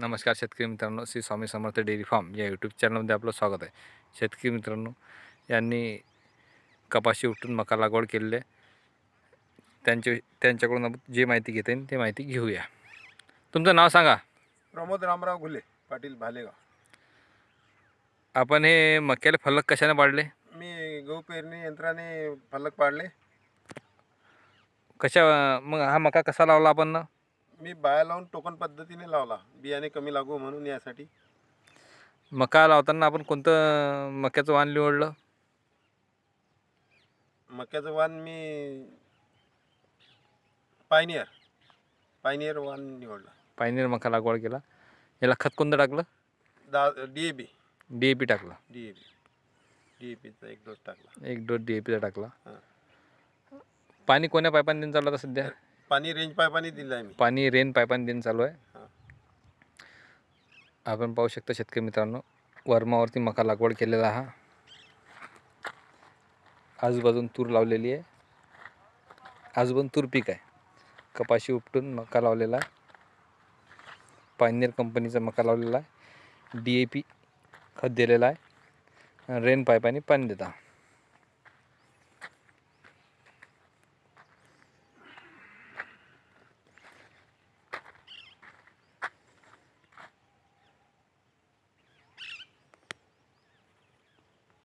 नमस्कार शेतकरी मित्रांनो श्री स्वामी समर्थ डेअरी फार्म या यूट्यूब चॅनलमध्ये आपलं स्वागत आहे शेतकरी मित्रांनो यांनी कपाशी उठून मका लागवड केलेली आहे त्यांचे त्यांच्याकडून जे माहिती घेता येईल ते माहिती घेऊया तुमचं नाव सांगा प्रमोद रामराव घुले पाटील भालेगाव आपण हे मक्याला फलक कशाने पाडले मी गहू पेरणी यंत्राने फलक पाडले कशा मग हा मका कसा लावला आपण ना मी बाया लावून टोकन पद्धतीने लावला बियाणे कमी लागू म्हणून यासाठी मका लावताना आपण कोणतं मक्याचं वाण निवडलं मक्याचं वाण मी पायनियर पायनियर वाण निवडला पायनियर मका लागवड केला याला खत कोणतं टाकलं दा D A B D A P टाकलं D A B D A पीचा एक डोस टाकला एक डोस डी ए पीचा टाकला पाणी कोण्या पायपाने चालू आता सध्या पाणी रेंज पायपाने दिलं आहे मी पाणी रेन पायपाने देणं चालू आहे आपण पाहू शकता शेतकरी मित्रांनो वर्मावरती मका लागवड केलेला हा आजूबाजून तूर लावलेली आहे आजूबाजून तूर पीक आहे कपाशी उपटून मका लावलेला आहे पायनेर कंपनीचा मका लावलेला आहे डी ए पी खत दिलेला आहे रेन पायपाने पाणी देता